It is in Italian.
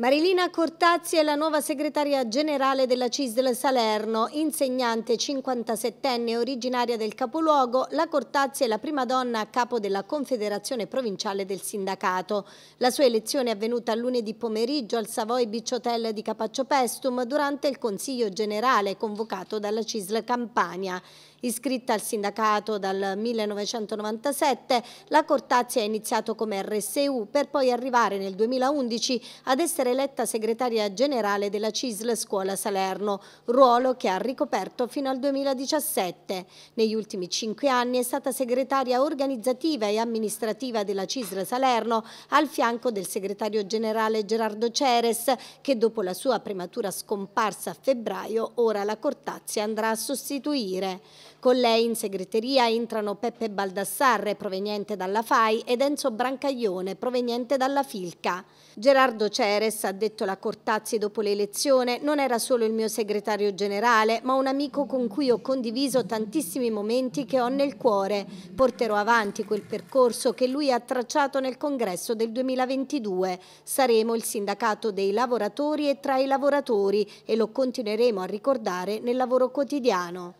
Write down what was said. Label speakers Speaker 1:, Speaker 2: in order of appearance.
Speaker 1: Marilina Cortazzi è la nuova segretaria generale della CISL Salerno, insegnante 57enne originaria del capoluogo, la Cortazzi è la prima donna a capo della Confederazione Provinciale del Sindacato. La sua elezione è avvenuta lunedì pomeriggio al Savoy Beach Hotel di Capaccio Pestum durante il Consiglio Generale convocato dalla CISL Campania. Iscritta al sindacato dal 1997, la Cortazzi ha iniziato come RSU per poi arrivare nel 2011 ad essere eletta segretaria generale della CISL Scuola Salerno, ruolo che ha ricoperto fino al 2017. Negli ultimi cinque anni è stata segretaria organizzativa e amministrativa della CISL Salerno al fianco del segretario generale Gerardo Ceres che dopo la sua prematura scomparsa a febbraio ora la Cortazia andrà a sostituire. Con lei in segreteria entrano Peppe Baldassarre proveniente dalla FAI ed Enzo Brancaglione proveniente dalla FILCA. Gerardo Ceres interessa, ha detto la Cortazzi dopo l'elezione, non era solo il mio segretario generale, ma un amico con cui ho condiviso tantissimi momenti che ho nel cuore. Porterò avanti quel percorso che lui ha tracciato nel congresso del 2022. Saremo il sindacato dei lavoratori e tra i lavoratori e lo continueremo a ricordare nel lavoro quotidiano.